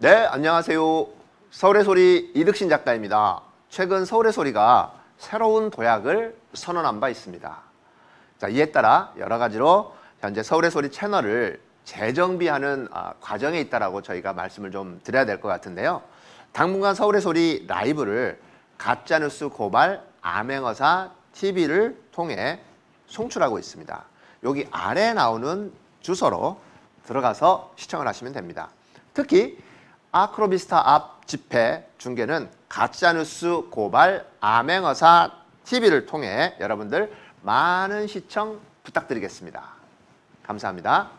네, 안녕하세요. 서울의 소리 이득신 작가입니다. 최근 서울의 소리가 새로운 도약을 선언한 바 있습니다. 자, 이에 따라 여러 가지로 현재 서울의 소리 채널을 재정비하는 아, 과정에 있다라고 저희가 말씀을 좀 드려야 될 것 같은데요. 당분간 서울의 소리 라이브를 가짜뉴스 고발 암행어사 TV를 통해 송출하고 있습니다. 여기 아래에 나오는 주소로 들어가서 시청을 하시면 됩니다. 특히 아크로비스타 앞 집회 중계는 가짜뉴스 고발 암행어사 TV를 통해 여러분들 많은 시청 부탁드리겠습니다. 감사합니다.